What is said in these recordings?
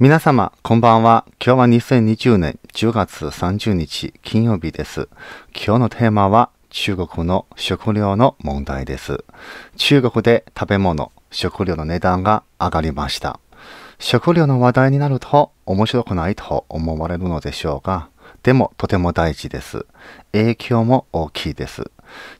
皆様、こんばんは。今日は2020年10月30日金曜日です。今日のテーマは中国の食料の問題です。中国で食べ物、食料の値段が上がりました。食料の話題になると面白くないと思われるのでしょうが、でもとても大事です。影響も大きいです。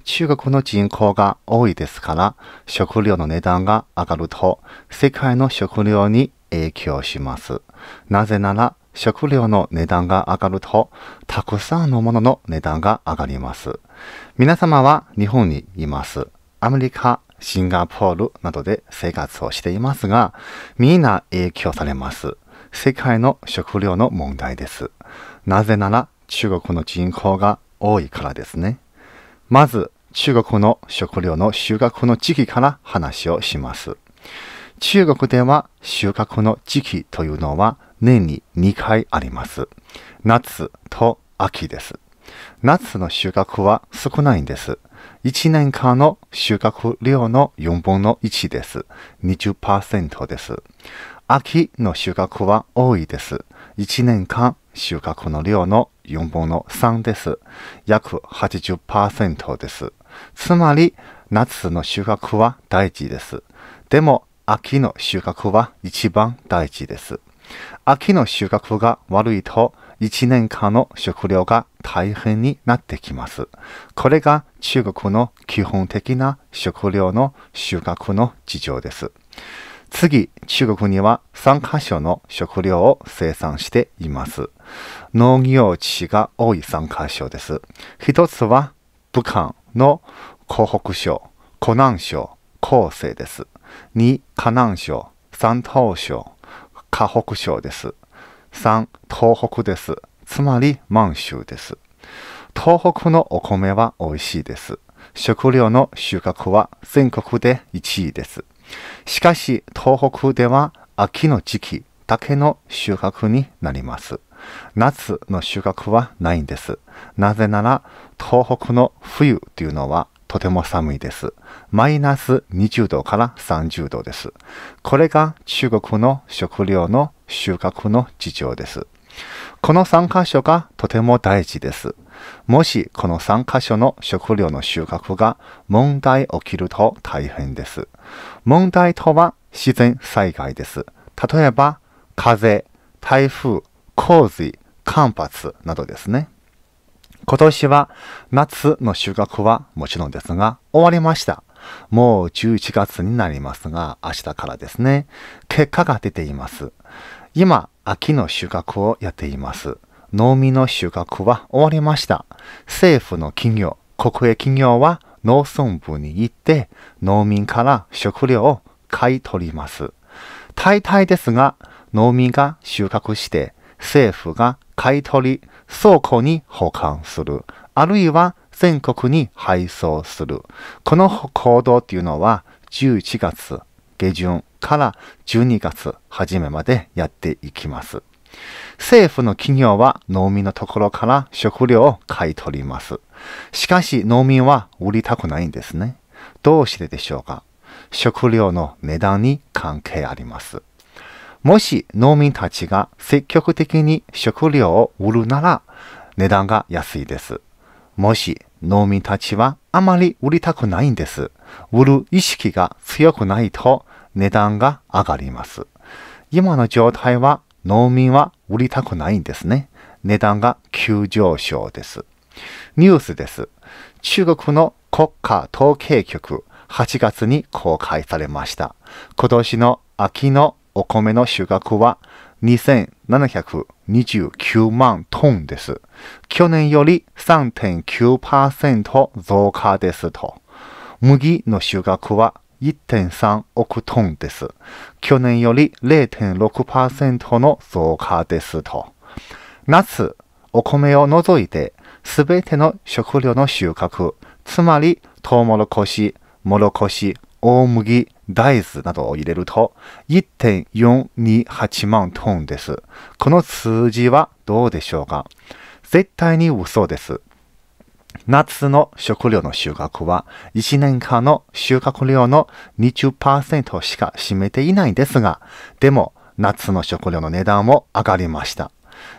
中国の人口が多いですから、食料の値段が上がると世界の食料に影響します。なぜなら、食料の値段が上がると、たくさんのものの値段が上がります。皆様は日本にいます。アメリカ、シンガポールなどで生活をしていますが、みんな影響されます。世界の食料の問題です。なぜなら中国の人口が多いからですね。まず、中国の食料の収穫の時期から話をします。中国では収穫の時期というのは年に2回あります。夏と秋です。夏の収穫は少ないんです。1年間の収穫量の4分の1です。20%です。秋の収穫は多いです。1年間収穫の量の4分の3です。約80%です。つまり、夏の収穫は大事です。でも、秋の収穫は一番大事です。秋の収穫が悪いと一年間の食料が大変になってきます。これが中国の基本的な食料の収穫の事情です。次、中国には3カ所の食料を生産しています。農業地が多い3カ所です。一つは武漢の湖北省、湖南省、広西です。2、河南省。3、東省。河北省です。3、東北です。つまり満州です。東北のお米は美味しいです。食料の収穫は全国で1位です。しかし、東北では秋の時期だけの収穫になります。夏の収穫はないんです。なぜなら、東北の冬というのはとても寒いです。マイナス20度から30度です。これが中国の食料の収穫の事情です。この3箇所がとても大事です。もしこの3箇所の食料の収穫が問題起きると大変です。問題とは自然災害です。例えば、風、台風、洪水、干ばつなどですね。今年は夏の収穫はもちろんですが、終わりました。もう11月になりますが、明日からですね、結果が出ています。今、秋の収穫をやっています。農民の収穫は終わりました。政府の企業、国営企業は農村部に行って農民から食料を買い取ります。大体ですが、農民が収穫して政府が買い取り、倉庫に保管する、あるいは全国に配送する。この行動っていうのは11月下旬から12月初めまでやっていきます。政府の企業は農民のところから食料を買い取ります。しかし農民は売りたくないんですね。どうしてでしょうか食料の値段に関係あります。もし農民たちが積極的に食料を売るなら値段が安いです。もし農民たちはあまり売りたくないんです。売る意識が強くないと値段が上がります。今の状態は農民は売りたくないんですね。値段が急上昇です。ニュースです。中国の国家統計局8月に公開されました。今年の秋のお米の収穫は2729万トンです。去年より3.9%増加ですと。麦の収穫は1.3億トンです。去年より0.6%の増加ですと。夏、お米を除いて、すべての食料の収穫、つまりトウモロコシ、もろこし、大麦、大豆などを入れると1.428万トンです。この数字はどうでしょうか絶対に嘘です。夏の食料の収穫は1年間の収穫量の20%しか占めていないんですが、でも夏の食料の値段も上がりました。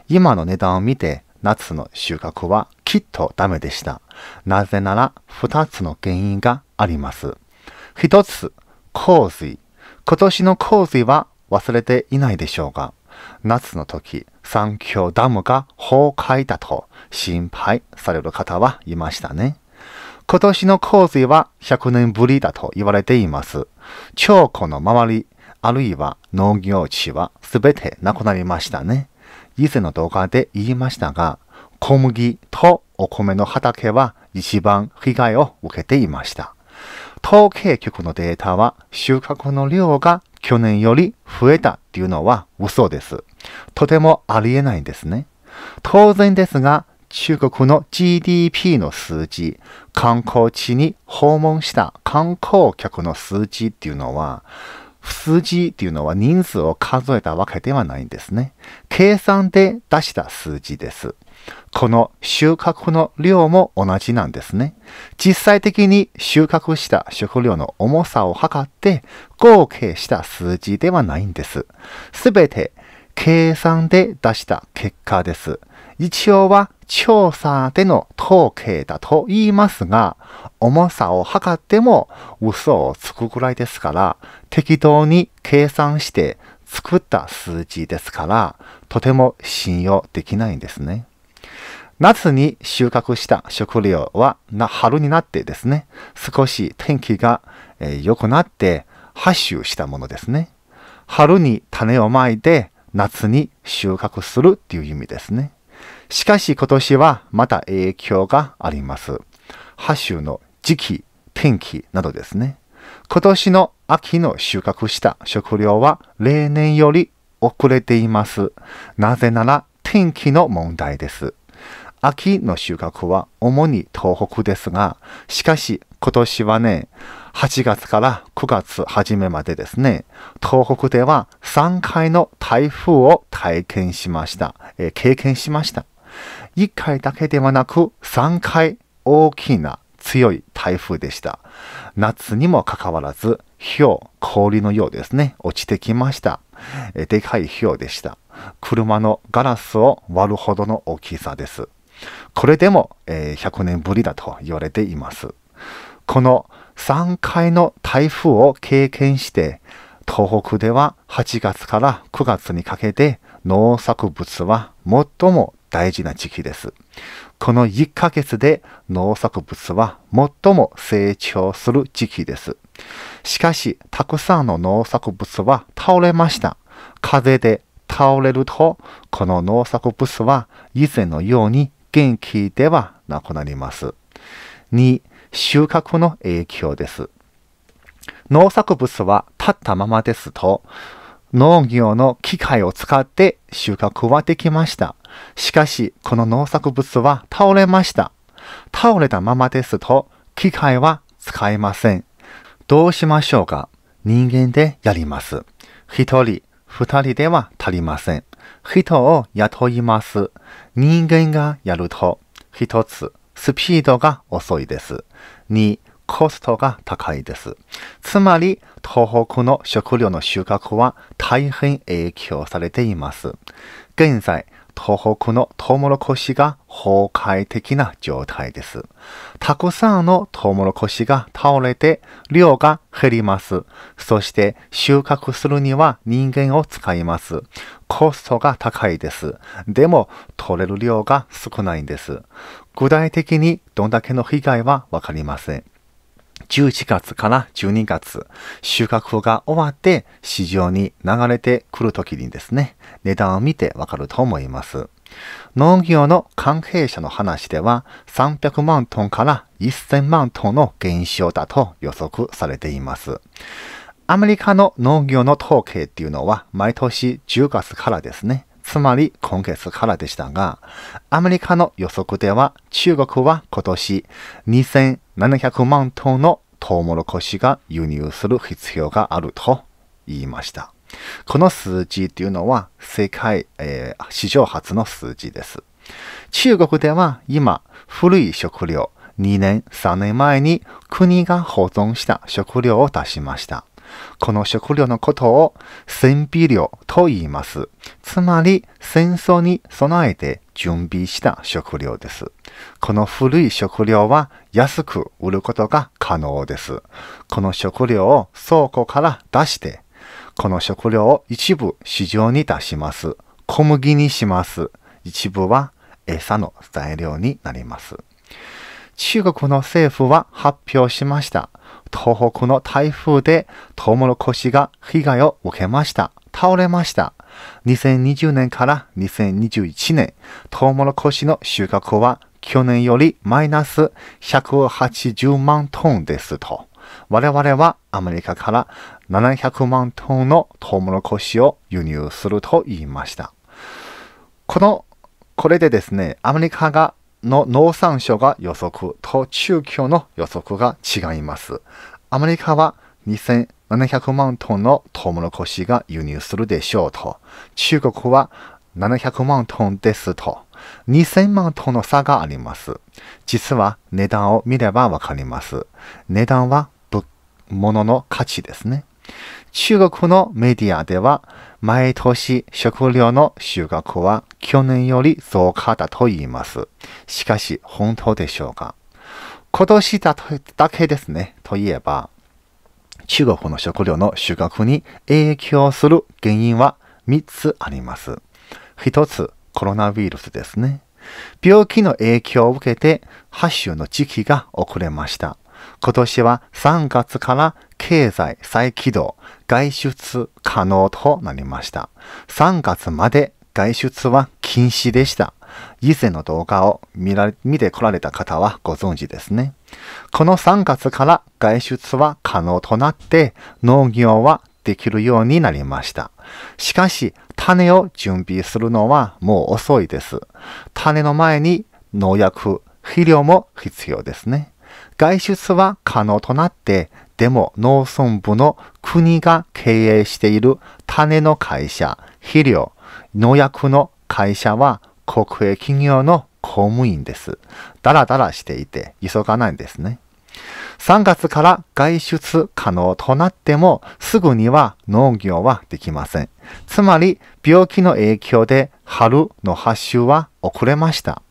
今の値段を見て夏の収穫はきっとダメでした。なぜなら2つの原因があります。1つ、洪水。今年の洪水は忘れていないでしょうが、夏の時、三峡ダムが崩壊だと心配される方はいましたね。今年の洪水は100年ぶりだと言われています。超湖の周り、あるいは農業地は全てなくなりましたね。以前の動画で言いましたが、小麦とお米の畑は一番被害を受けていました。統計局のデータは収穫の量が去年より増えたっていうのは嘘です。とてもありえないんですね。当然ですが、中国の GDP の数字、観光地に訪問した観光客の数字っていうのは、数字っていうのは人数を数えたわけではないんですね。計算で出した数字です。この収穫の量も同じなんですね。実際的に収穫した食料の重さを測って合計した数字ではないんです。すべて計算で出した結果です。一応は調査での統計だと言いますが、重さを測っても嘘をつくくらいですから、適当に計算して作った数字ですから、とても信用できないんですね。夏に収穫した食料は春になってですね、少し天気が良くなって発収したものですね。春に種をまいて夏に収穫するっていう意味ですね。しかし今年はまた影響があります。発収の時期、天気などですね。今年の秋の収穫した食料は例年より遅れています。なぜなら天気の問題です。秋の収穫は主に東北ですが、しかし今年はね、8月から9月初めまでですね、東北では3回の台風を体験しました。えー、経験しました。1回だけではなく3回大きな強い台風でした。夏にもかかわらず、氷、氷のようですね、落ちてきました。でかい氷でした。車のガラスを割るほどの大きさです。これでも、え100年ぶりだと言われています。この3回の台風を経験して、東北では8月から9月にかけて農作物は最も大事な時期です。この1ヶ月で農作物は最も成長する時期です。しかし、たくさんの農作物は倒れました。風で倒れると、この農作物は以前のように元気ではなくなります。2、収穫の影響です。農作物は立ったままですと、農業の機械を使って収穫はできました。しかし、この農作物は倒れました。倒れたままですと、機械は使えません。どうしましょうか人間でやります。一人、二人では足りません。人を雇います。人間がやると、一つ、スピードが遅いです。二、コストが高いです。つまり、東北の食料の収穫は大変影響されています。現在、東北のトウモロコシが崩壊的な状態です。たくさんのトウモロコシが倒れて量が減ります。そして収穫するには人間を使います。コストが高いです。でも取れる量が少ないんです。具体的にどんだけの被害はわかりません。11月から12月、収穫が終わって市場に流れてくる時にですね、値段を見てわかると思います。農業の関係者の話では300万トンから1000万トンの減少だと予測されています。アメリカの農業の統計っていうのは毎年10月からですね、つまり今月からでしたが、アメリカの予測では中国は今年2700万トンのトウモロコシが輸入する必要があると言いました。この数字というのは世界、えー、史上初の数字です。中国では今、古い食料、2年、3年前に国が保存した食料を出しました。この食料のことを戦備料と言います。つまり戦争に備えて準備した食料です。この古い食料は安く売ることが可能です。この食料を倉庫から出して、この食料を一部市場に出します。小麦にします。一部は餌の材料になります。中国の政府は発表しました。東北の台風でトウモロコシが被害を受けました。倒れました。2020年から2021年、トウモロコシの収穫は去年よりマイナス180万トンですと。我々はアメリカから700万トンのトウモロコシを輸入すると言いました。この、これでですね、アメリカがの農産省が予測と中共の予測が違います。アメリカは2700万トンのトウモロコシが輸入するでしょうと、中国は700万トンですと、2000万トンの差があります。実は値段を見ればわかります。値段は物の価値ですね。中国のメディアでは、毎年食料の収穫は去年より増加だと言います。しかし、本当でしょうか今年だだけですね、といえば、中国の食料の収穫に影響する原因は3つあります。1つ、コロナウイルスですね。病気の影響を受けて、発種の時期が遅れました。今年は3月から経済再起動、外出可能となりました。3月まで外出は禁止でした。以前の動画を見ら見てこられた方はご存知ですね。この3月から外出は可能となって農業はできるようになりました。しかし、種を準備するのはもう遅いです。種の前に農薬、肥料も必要ですね。外出は可能となって、でも農村部の国が経営している種の会社、肥料、農薬の会社は国営企業の公務員です。だらだらしていて急がないんですね。3月から外出可能となってもすぐには農業はできません。つまり病気の影響で春の発症は遅れました。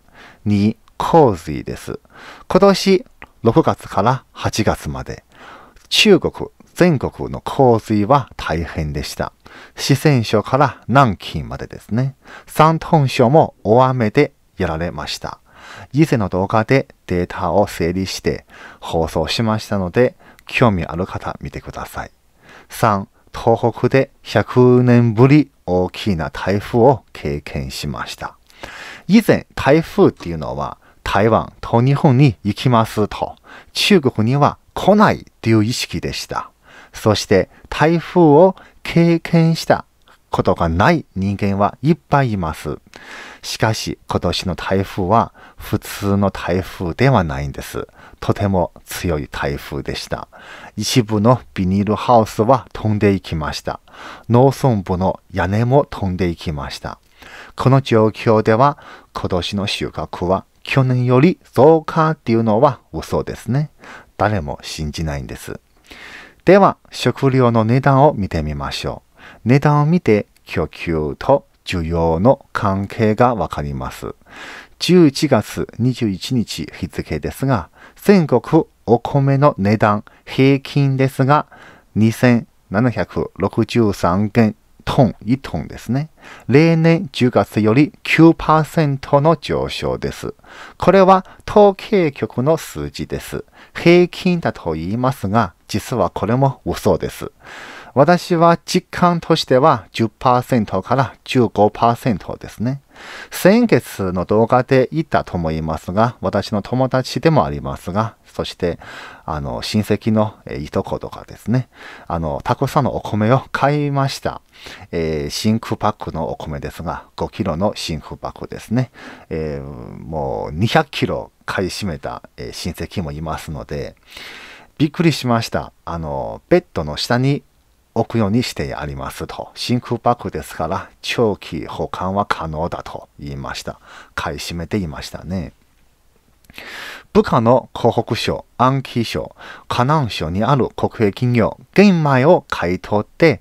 2、洪水です。今年6月から8月まで、中国全国の洪水は大変でした。四川省から南京までですね。山東省も大雨でやられました。以前の動画でデータを整理して放送しましたので、興味ある方見てください。3、東北で100年ぶり大きな台風を経験しました。以前、台風っていうのは台湾と日本に行きますと、中国には来ないという意識でした。そして台風を経験したことがない人間はいっぱいいます。しかし今年の台風は普通の台風ではないんです。とても強い台風でした。一部のビニールハウスは飛んでいきました。農村部の屋根も飛んでいきました。この状況では今年の収穫は去年より増加っていうのは嘘ですね。誰も信じないんです。では、食料の値段を見てみましょう。値段を見て供給と需要の関係がわかります。11月21日日付ですが、全国お米の値段平均ですが、2763元トン、1トンですね。例年10月より9%の上昇です。これは統計局の数字です。平均だと言いますが、実はこれも嘘です。私は実感としては10%から15%ですね。先月の動画で言ったと思いますが、私の友達でもありますが、そして、あの、親戚の、いとことかですね、あの、たくさんのお米を買いました。えー、真空パックのお米ですが、5キロの真空パックですね。えー、もう200キロ買い占めた、え親戚もいますので、びっくりしました。あの、ベッドの下に置くようにしてありますと。真空パックですから、長期保管は可能だと言いました。買い占めていましたね。部下の湖北省、安徽省、河南省にある国営企業、玄米を買い取って、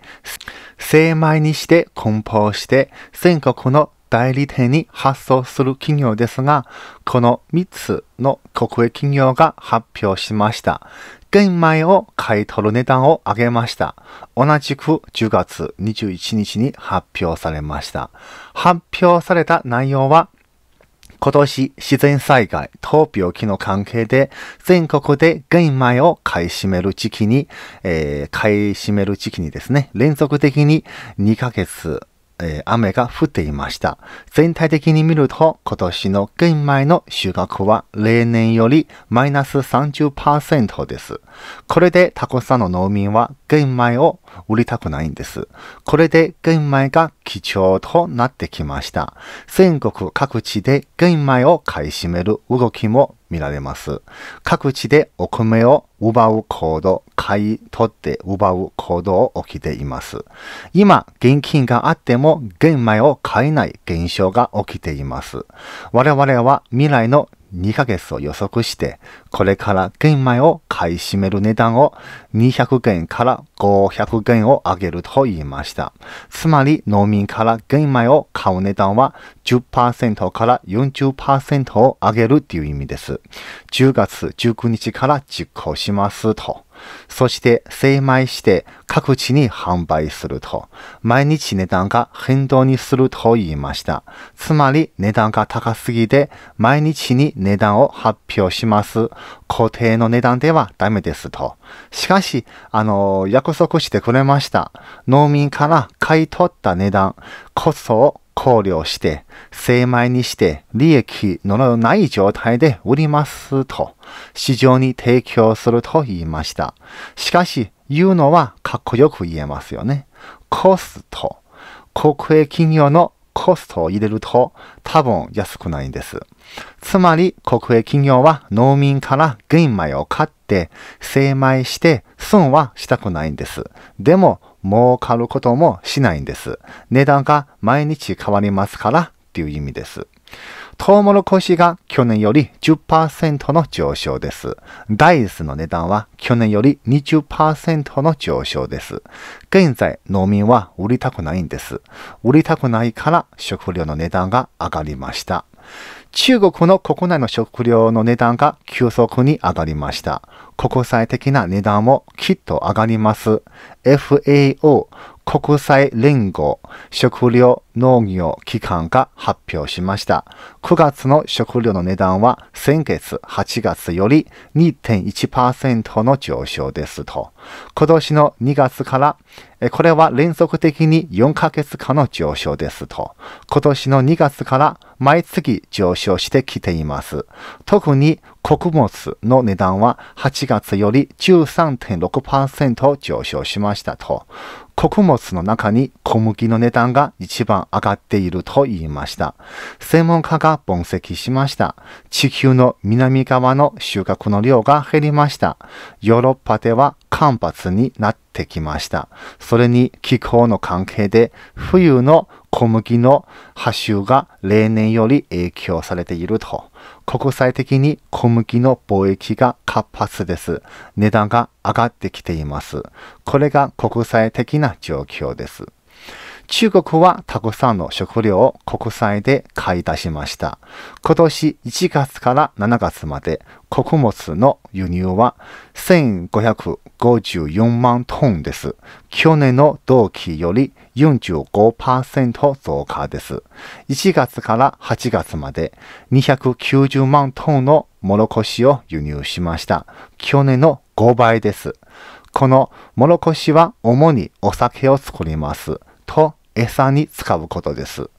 精米にして梱包して、全国の代理店に発送する企業ですが、この3つの国営企業が発表しました。玄米を買い取る値段を上げました。同じく10月21日に発表されました。発表された内容は、今年自然災害と病気の関係で全国で玄米を買い占める時期に、えー、買い占める時期にですね、連続的に2ヶ月えー、雨が降っていました。全体的に見ると、今年の玄米の収穫は例年よりマイナス30%です。これでタコさんの農民は玄米を売りたくないんです。これで玄米が貴重となってきました。全国各地で玄米を買い占める動きも見られます。各地でお米を奪う行動、買い取って奪う行動を起きています。今、現金があっても玄米を買えない現象が起きています。我々は未来の2ヶ月を予測して、これから玄米を買い占める値段を200元から500元を上げると言いました。つまり農民から玄米を買う値段は10%から40%を上げるという意味です。10月19日から実行しますと。そして精米して各地に販売すると、毎日値段が変動にすると言いました。つまり値段が高すぎて、毎日に値段を発表します。固定の値段ではダメですと。しかし、あの、約束してくれました。農民から買い取った値段こそ考慮して、精米にして利益のない状態で売りますと、市場に提供すると言いました。しかし、言うのはかっこよく言えますよね。コスト。国営企業のコストを入れると多分安くないんです。つまり国営企業は農民から玄米を買って精米して損はしたくないんです。でも儲かることもしないんです。値段が毎日変わりますからっていう意味です。トウモロコシが去年より10%の上昇です。ダイスの値段は去年より20%の上昇です。現在、農民は売りたくないんです。売りたくないから食料の値段が上がりました。中国の国内の食料の値段が急速に上がりました。国際的な値段もきっと上がります。FAO、国際連合食料農業機関が発表しました。9月の食料の値段は先月8月より2.1%の上昇ですと。今年の2月から、これは連続的に4ヶ月間の上昇ですと。今年の2月から毎月上昇してきています。特に穀物の値段は8月より13.6%上昇しましたと。穀物の中に小麦の値段が一番上がっていると言いました。専門家が分析しました。地球の南側の収穫の量が減りました。ヨーロッパでは干ばつになってきました。それに気候の関係で冬の小麦の波収が例年より影響されていると。国際的に小麦の貿易が活発です。値段が上がってきています。これが国際的な状況です。中国はたくさんの食料を国債で買い出しました。今年1月から7月まで穀物の輸入は1554万トンです。去年の同期より45%増加です。1月から8月まで290万トンのモロコシを輸入しました。去年の5倍です。このモロコシは主にお酒を作ります。と餌に使うことです。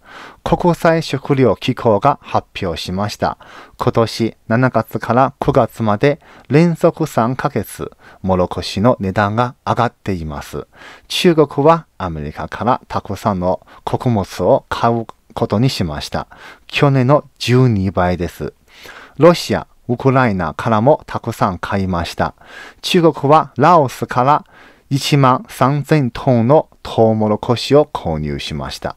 国際食料機構が発表しました。今年7月から9月まで連続3ヶ月、もろこしの値段が上がっています。中国はアメリカからたくさんの穀物を買うことにしました。去年の12倍です。ロシア、ウクライナからもたくさん買いました。中国はラオスから1万3000トンのトウモロコシを購入しました。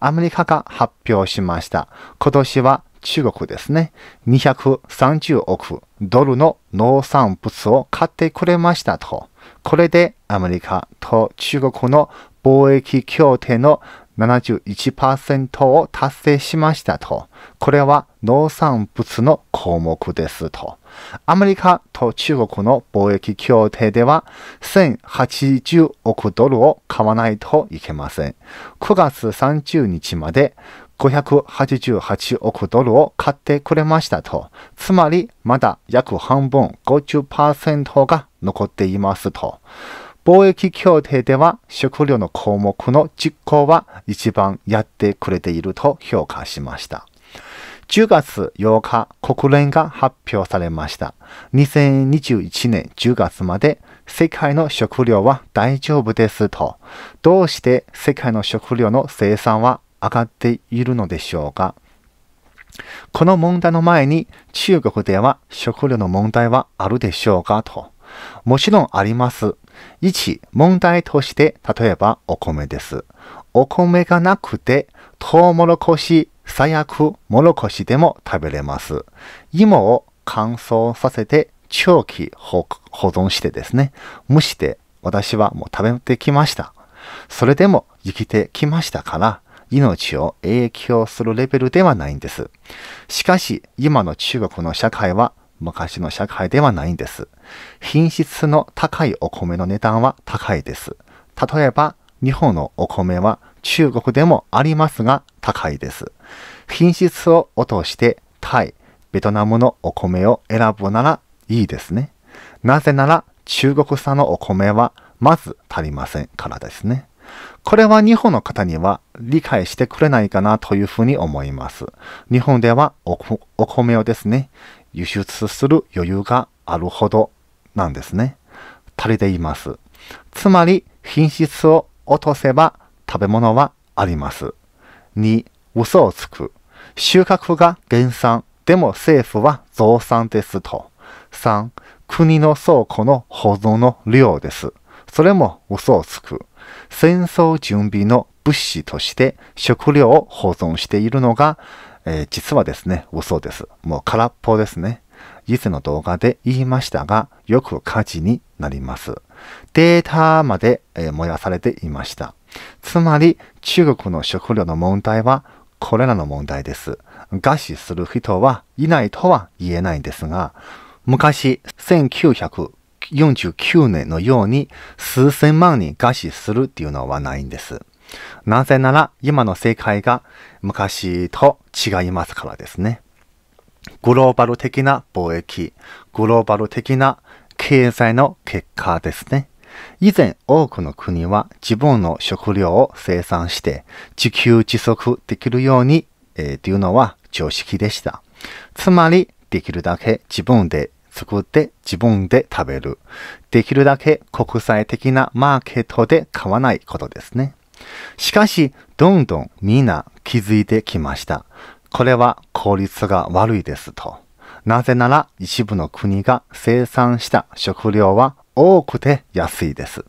アメリカが発表しました。今年は中国ですね。230億ドルの農産物を買ってくれましたと。これでアメリカと中国の貿易協定の71%を達成しましたと。これは農産物の項目ですと。アメリカと中国の貿易協定では1080億ドルを買わないといけません。9月30日まで588億ドルを買ってくれましたと。つまりまだ約半分50%が残っていますと。貿易協定では食料の項目の実行は一番やってくれていると評価しました。10月8日、国連が発表されました。2021年10月まで世界の食料は大丈夫ですと。どうして世界の食料の生産は上がっているのでしょうかこの問題の前に中国では食料の問題はあるでしょうかと。もちろんあります。1、問題として、例えばお米です。お米がなくて、トウモロコシ最悪、もろこしでも食べれます。芋を乾燥させて長期保存してですね、蒸して私はもう食べてきました。それでも生きてきましたから、命を影響するレベルではないんです。しかし、今の中国の社会は昔の社会ではないんです。品質の高いお米の値段は高いです。例えば、日本のお米は中国でもありますが高いです。品質を落としてタイ、ベトナムのお米を選ぶならいいですね。なぜなら中国産のお米はまず足りませんからですね。これは日本の方には理解してくれないかなというふうに思います。日本ではお米をですね、輸出する余裕があるほどなんですね。足りています。つまり品質を落とせば食べ物はあります。2、嘘をつく。収穫が減産。でも政府は増産ですと。3、国の倉庫の保存の量です。それも嘘をつく。戦争準備の物資として食料を保存しているのが、えー、実はですね、嘘です。もう空っぽですね。以前の動画で言いましたが、よく火事になります。データまで、えー、燃やされていました。つまり、中国の食料の問題はこれらの問題です。餓死する人はいないとは言えないんですが、昔、1949年のように数千万人餓死するっていうのはないんです。なぜなら今の世界が昔と違いますからですね。グローバル的な貿易、グローバル的な経済の結果ですね。以前多くの国は自分の食料を生産して自給自足できるように、えー、というのは常識でした。つまりできるだけ自分で作って自分で食べる。できるだけ国際的なマーケットで買わないことですね。しかし、どんどんみんな気づいてきました。これは効率が悪いですと。なぜなら一部の国が生産した食料は多くて安いです。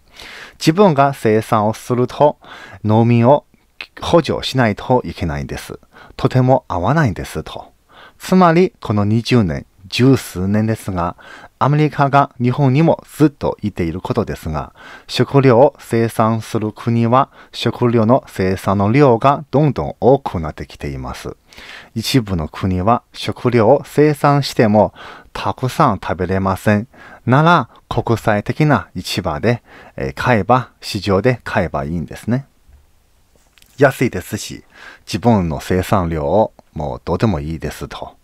自分が生産をすると農民を補助しないといけないんです。とても合わないんですと。つまりこの20年、十数年ですが、アメリカが日本にもずっといていることですが、食料を生産する国は食料の生産の量がどんどん多くなってきています。一部の国は食料を生産してもたくさん食べれません。なら、国際的な市場で、え買えば、市場で買えばいいんですね。安いですし、自分の生産量をもうどうでもいいですと。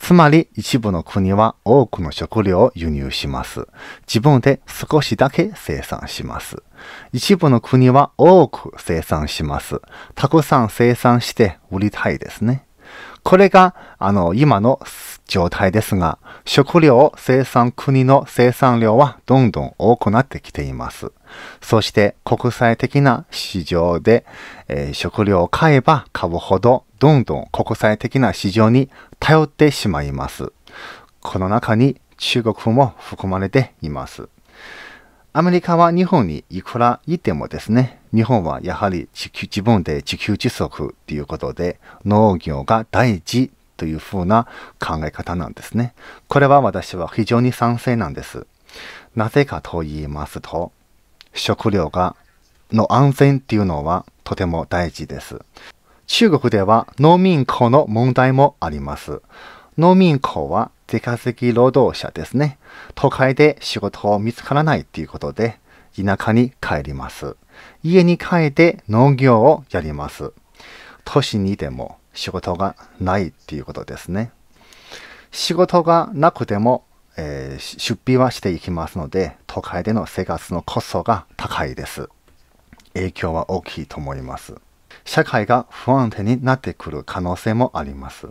つまり一部の国は多くの食料を輸入します。自分で少しだけ生産します。一部の国は多く生産します。たくさん生産して売りたいですね。これが、あの、今の状態ですが、食料生産国の生産量はどんどん多くなってきています。そして国際的な市場で、えー、食料を買えば買うほどどんどん国際的な市場に頼ってしまいます。この中に中国も含まれています。アメリカは日本にいくらいてもですね、日本はやはり自分で自給自足ということで農業が大事というふうな考え方なんですね。これは私は非常に賛成なんです。なぜかと言いますと、食料が、の安全っていうのはとても大事です。中国では農民工の問題もあります。農民工は出稼ぎ労働者ですね。都会で仕事を見つからないっていうことで、田舎に帰ります。家に帰って農業をやります。都市にでも仕事がないっていうことですね。仕事がなくても、えー、出費はしていきますので、都会での生活のコストが高いです。影響は大きいと思います。社会が不安定になってくる可能性もあります。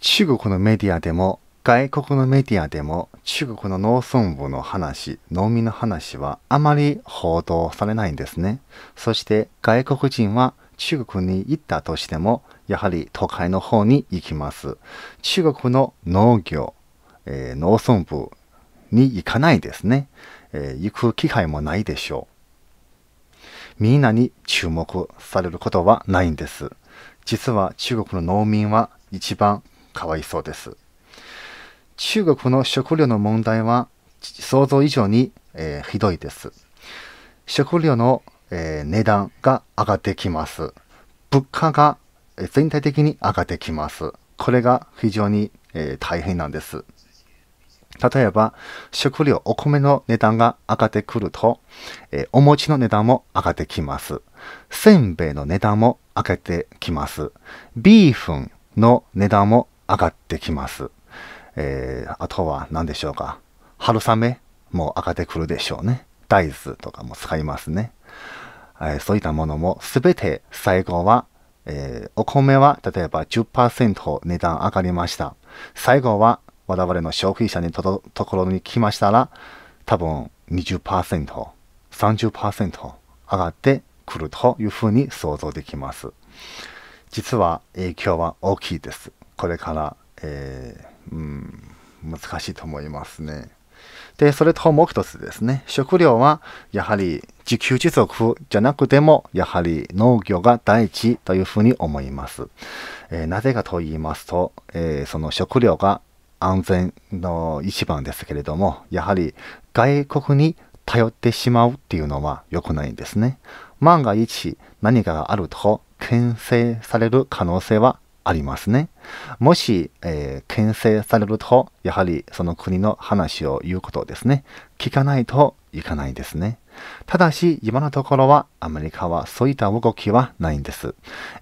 中国のメディアでも外国のメディアでも中国の農村部の話、農民の話はあまり報道されないんですね。そして外国人は中国に行ったとしてもやはり都会の方に行きます。中国の農業、えー、農村部に行かないですね、えー、行く機会もないでしょう。みんなに注目されることはないんです。実は中国の農民は一番かわいそうです。中国の食料の問題は想像以上に、えー、ひどいです。食料の、えー、値段が上がってきます。物価が全体的に上がってきます。これが非常に、え大変なんです。例えば、食料、お米の値段が上がってくると、えお餅の値段も上がってきます。せんべいの値段も上がってきます。ビーフンの値段も上がってきます。えー、あとは何でしょうか。春雨も上がってくるでしょうね。大豆とかも使いますね。えー、そういったものも全て最後はえー、お米は例えば10%値段上がりました。最後は我々の消費者のとところに来ましたら、多分20%、30%上がってくるというふうに想像できます。実は影響は大きいです。これから、えー、うん、難しいと思いますね。で、それともう一つですね、食料はやはり自給自足じゃなくても、やはり農業が第一というふうに思います。えー、なぜかと言いますと、えー、その食料が安全の一番ですけれども、やはり外国に頼ってしまうっていうのは良くないんですね。万が一何かがあると、牽制される可能性はありますね。もし、えー、牽制されると、やはりその国の話を言うことですね。聞かないといかないですね。ただし、今のところはアメリカはそういった動きはないんです。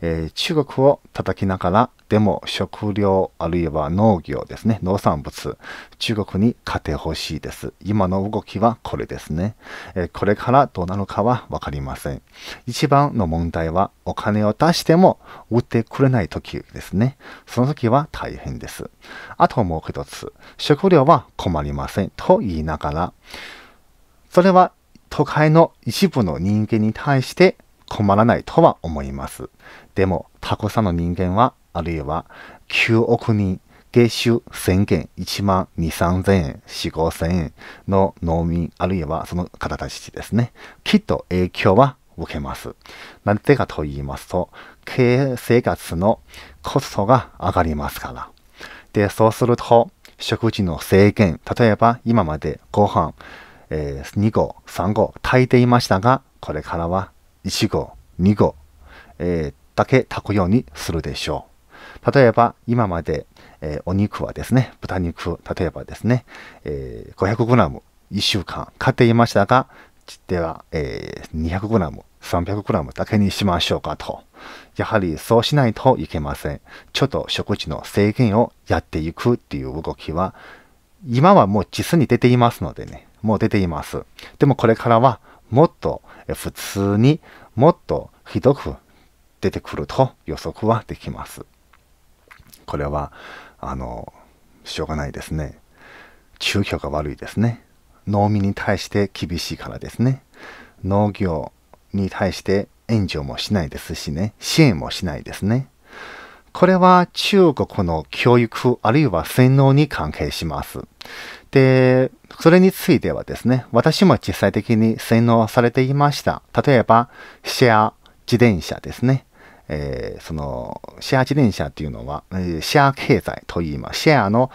えー、中国を叩きながらでも食料あるいは農業ですね農産物中国に勝てほしいです今の動きはこれですね、えこれからどうなるかは分かりません一番の問題はお金を出しても売ってくれない時ですねその時は大変ですあともう一つ食料は困りませんと言いながらそれは都会の一部の人間に対して困らないとは思います。でも、たくさんの人間はあるいは9億人、月収1000件、1万2、3000円、4、5000円の農民、あるいはその方たちですね。きっと影響は受けます。なぜかと言いますと、経営生活のコストが上がりますから。で、そうすると、食事の制限、例えば今までご飯、えー、2合、3合炊いていましたが、これからは1合、2合、えー、だけ炊くようにするでしょう。例えば今まで、えー、お肉はですね、豚肉、例えばですね、えー、500g、1週間買っていましたが、では、えー、200g、300g だけにしましょうかと。やはりそうしないといけません。ちょっと食事の制限をやっていくっていう動きは、今はもう実に出ていますのでね、もう出ています。でもこれからはもっと普通にもっとひどく出てくると予測はできます。これはあのしょうがないですね中距が悪いですね農民に対して厳しいからですね農業に対して援助もしないですしね支援もしないですねこれは中国の教育あるいは洗脳に関係しますでそれについてはですね私も実際的に洗脳されていました例えばシェア自転車ですねえー、そのシェア自転車っていうのは、えシェア経済と言います。シェアの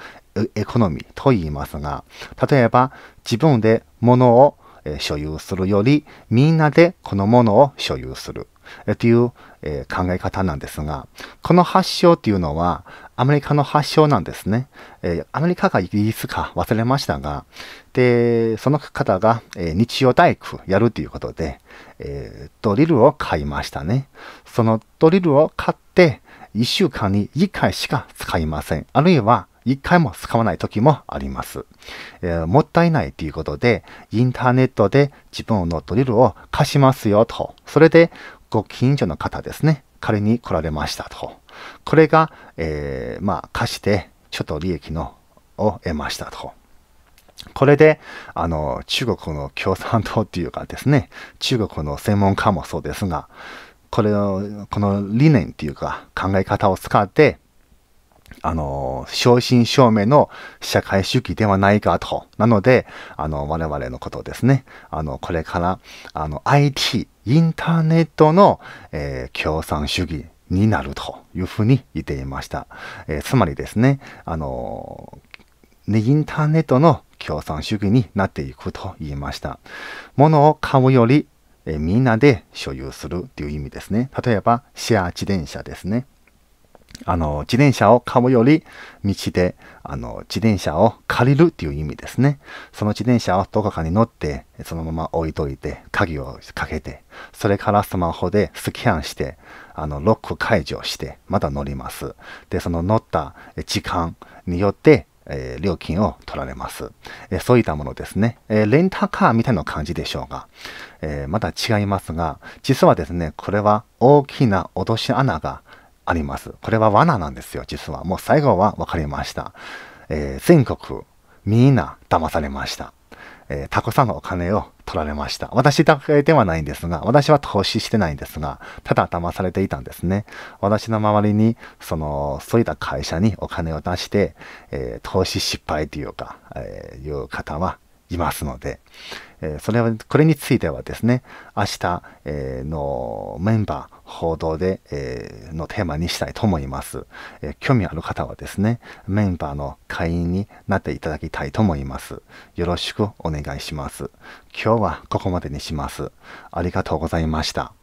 エコノミーと言いますが、例えば自分で物を所有するより、みんなでこの物を所有する。っていう、えー、考え方なんですが、この発祥っていうのはアメリカの発祥なんですね。えー、アメリカかイギリスか忘れましたが、で、その方が、えー、日曜大工やるということで、えドリルを買いましたね。そのドリルを買って、1週間に1回しか使いません。あるいは、一回も使わない時もあります、えー、もったいないということで、インターネットで自分のドリルを貸しますよと。それでご近所の方ですね、彼に来られましたと。これが、えー、まあ、貸して、ちょっと利益のを得ましたと。これで、あの、中国の共産党っていうかですね、中国の専門家もそうですが、これを、この理念っていうか考え方を使って、あの、正真正銘の社会主義ではないかと。なので、あの、我々のことですね。あの、これから、あの、IT、インターネットの、えー、共産主義になるというふうに言っていました。えー、つまりですね、あの、ね、インターネットの共産主義になっていくと言いました。物を買うより、えー、みんなで所有するという意味ですね。例えば、シェア自転車ですね。あの、自転車を買うより、道で、あの、自転車を借りるっていう意味ですね。その自転車をどこかに乗って、そのまま置いといて、鍵をかけて、それからスマホでスキャンして、あの、ロック解除して、また乗ります。で、その乗った時間によって、えー、料金を取られます、えー、そういったものですね、えー、レンタカーみたいな感じでしょうが、えまだ違いますが、実はですね、これは大きな落とし穴があります。これは罠なんですよ、実は。もう最後は分かりました。えー、全国、みんな騙されました。えー、たくさんのお金を取られました。私だけではないんですが、私は投資してないんですが、ただ騙されていたんですね。私の周りに、その、そういった会社にお金を出して、えー、投資失敗というか、えー、いう方はいますので、えそれは、これについてはですね、明日、えのメンバー、報道で、えー、のテーマにしたいと思います、えー、興味ある方はですね、メンバーの会員になっていただきたいと思います。よろしくお願いします。今日はここまでにします。ありがとうございました。